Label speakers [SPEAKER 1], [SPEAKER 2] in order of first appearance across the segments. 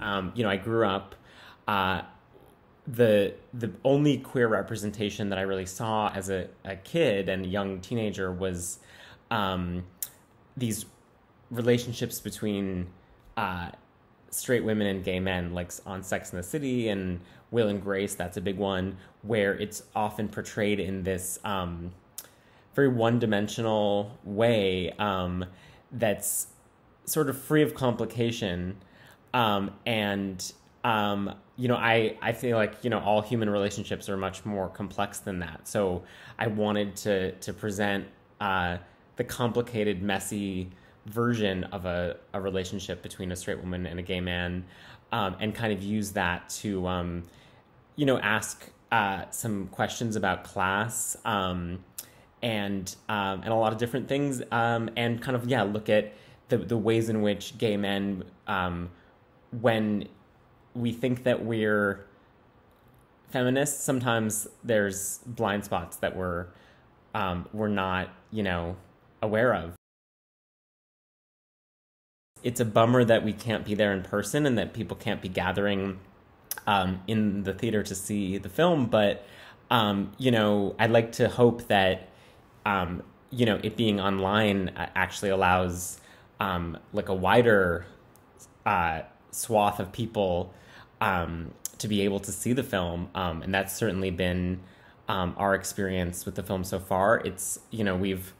[SPEAKER 1] um, you know, I grew up. Uh, the the only queer representation that I really saw as a, a kid and young teenager was um, these relationships between uh, straight women and gay men, like on Sex in the City and Will and Grace. That's a big one where it's often portrayed in this um, very one dimensional way um, that's sort of free of complication. Um, and um, you know, I, I feel like, you know, all human relationships are much more complex than that. So I wanted to, to present uh, the complicated, messy version of a, a relationship between a straight woman and a gay man um, and kind of use that to, um, you know, ask uh, some questions about class um, and, um, and a lot of different things um, and kind of, yeah, look at the, the ways in which gay men when we think that we're feminists, sometimes there's blind spots that we're um, we're not, you know, aware of. It's a bummer that we can't be there in person and that people can't be gathering um, in the theater to see the film. But um, you know, I'd like to hope that um, you know it being online uh, actually allows um, like a wider uh, swath of people um, to be able to see the film, um, and that's certainly been um, our experience with the film so far. It's you know we've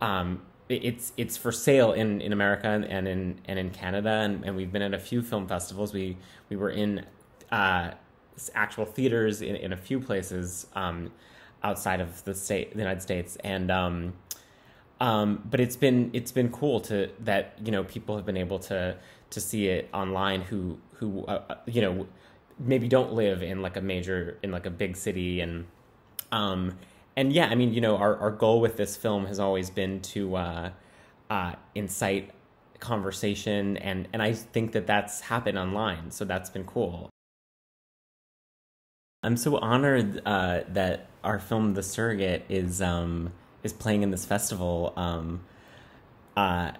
[SPEAKER 1] um, it's it's for sale in, in America and, in and in Canada, and, and we've been at a few film festivals. We we were in uh, actual theaters in, in a few places um, outside of the state, the United States, and um, but it's been it's been cool to that you know people have been able to to see it online who who uh, uh, you know maybe don't live in like a major in like a big city and um and yeah I mean you know our our goal with this film has always been to uh, uh, incite conversation and and I think that that's happened online so that's been cool. I'm so honored uh, that our film The Surrogate is um, is playing in this festival, um, uh,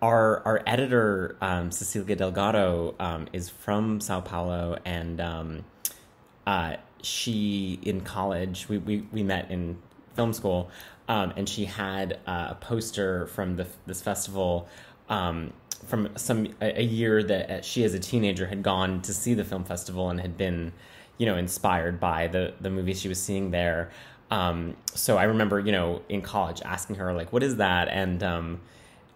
[SPEAKER 1] our our editor um, Cecilia Delgado um, is from Sao Paulo, and um, uh, she in college we, we, we met in film school, um, and she had uh, a poster from the, this festival um, from some a, a, year that uh, she as a teenager had gone to see the film festival and had been you know inspired by the the movie she was seeing there. Um, so I remember, you know, in college asking her like, "What is that?" and um,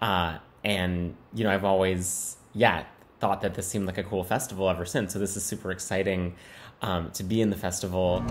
[SPEAKER 1] uh, and you know, I've always yeah thought that this seemed like a cool festival ever since. So this is super exciting um, to be in the festival.